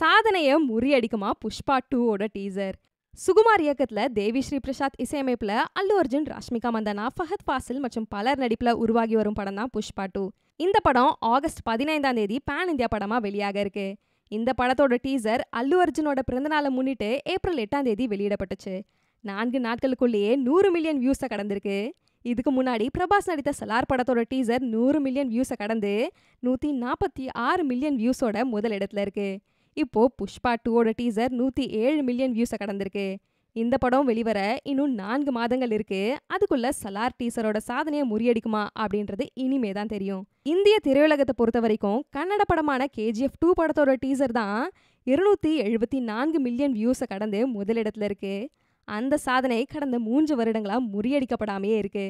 சாதனையை முறியடிக்குமா புஷ்பா டூவோட டீசர் சுகுமார் இயக்கத்தில் தேவி ஸ்ரீ பிரசாத் இசையமைப்பில் அல்லு அர்ஜுன் ராஷ்மிகா மந்தனா ஃபஹத் ஃபாசில் மற்றும் பலர் நடிப்பில் உருவாகி வரும் படம் தான் புஷ்பா டூ இந்த படம் ஆகஸ்ட் பதினைந்தாம் தேதி பேன் இந்தியா படமாக வெளியாக இருக்கு இந்த படத்தோட டீசர் அல்லு அர்ஜுனோட பிறந்தநாளை முன்னிட்டு ஏப்ரல் எட்டாம் தேதி வெளியிடப்பட்டுச்சு நான்கு நாட்களுக்குள்ளேயே நூறு மில்லியன் வியூஸை கடந்திருக்கு இதுக்கு முன்னாடி பிரபாஸ் நடித்த சலார் படத்தோட டீசர் நூறு மில்லியன் வியூஸை கடந்து நூற்றி நாற்பத்தி ஆறு மில்லியன் வியூஸோட முதல் இடத்துல இருக்குது இப்போது புஷ்பா டூவோட டீசர் நூற்றி ஏழு மில்லியன் வியூஸை கடந்திருக்கு இந்த படம் வெளிவர இன்னும் நான்கு மாதங்கள் இருக்கு அதுக்குள்ள சலார் டீசரோட சாதனையை முறியடிக்குமா அப்படின்றது இனிமே தான் தெரியும் இந்திய திரையுலகத்தை பொறுத்த வரைக்கும் கன்னட படமான கேஜிஎஃப் டூ படத்தோட டீசர் தான் இருநூத்தி எழுபத்தி நான்கு மில்லியன் வியூஸை கடந்து முதலிடத்துல இருக்கு அந்த சாதனை கடந்த மூன்று வருடங்களா முறியடிக்கப்படாமையே இருக்கு